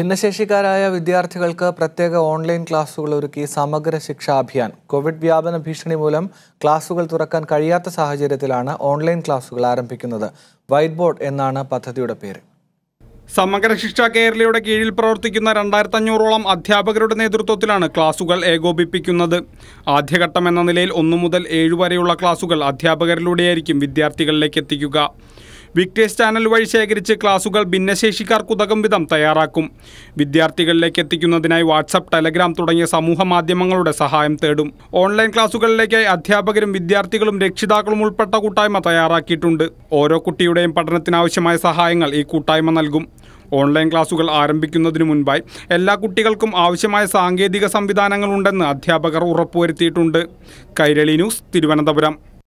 ഭിന്നശേഷിക്കാരായ വിദ്യാർത്ഥികൾക്ക് പ്രത്യേക ഓൺലൈൻ ക്ലാസ്സുകൾ ഒരുക്കി സമഗ്ര ശിക്ഷാ അഭിയാൻ കോവിഡ് വ്യാപന ഭീഷണി മൂലം ക്ലാസുകൾ തുറക്കാൻ കഴിയാത്ത സാഹചര്യത്തിലാണ് ഓൺലൈൻ ക്ലാസുകൾ ആരംഭിക്കുന്നത് വൈറ്റ് ബോർഡ് എന്നാണ് പദ്ധതിയുടെ പേര് സമഗ്ര ശിക്ഷ കേരളയുടെ കീഴിൽ പ്രവർത്തിക്കുന്ന രണ്ടായിരത്തി അഞ്ഞൂറോളം അധ്യാപകരുടെ നേതൃത്വത്തിലാണ് ക്ലാസുകൾ ഏകോപിപ്പിക്കുന്നത് ആദ്യഘട്ടം എന്ന നിലയിൽ ഒന്നു മുതൽ ഏഴ് വരെയുള്ള ക്ലാസുകൾ അധ്യാപകരിലൂടെയായിരിക്കും വിദ്യാർത്ഥികളിലേക്ക് എത്തിക്കുക വിക്ടേഴ്സ് ചാനൽ വഴി ശേഖരിച്ച് ക്ലാസുകൾ ഭിന്നശേഷിക്കാർക്കുതകും വിധം തയ്യാറാക്കും വിദ്യാർത്ഥികളിലേക്ക് എത്തിക്കുന്നതിനായി വാട്സപ്പ് ടെലഗ്രാം തുടങ്ങിയ സമൂഹ മാധ്യമങ്ങളുടെ സഹായം തേടും ഓൺലൈൻ ക്ലാസുകളിലേക്കായി അധ്യാപകരും വിദ്യാർത്ഥികളും രക്ഷിതാക്കളും ഉൾപ്പെട്ട കൂട്ടായ്മ തയ്യാറാക്കിയിട്ടുണ്ട് ഓരോ കുട്ടിയുടെയും പഠനത്തിനാവശ്യമായ സഹായങ്ങൾ ഈ കൂട്ടായ്മ നൽകും ഓൺലൈൻ ക്ലാസുകൾ ആരംഭിക്കുന്നതിനു മുൻപായി എല്ലാ കുട്ടികൾക്കും ആവശ്യമായ സാങ്കേതിക സംവിധാനങ്ങളുണ്ടെന്ന് അധ്യാപകർ ഉറപ്പുവരുത്തിയിട്ടുണ്ട് കൈരളി ന്യൂസ് തിരുവനന്തപുരം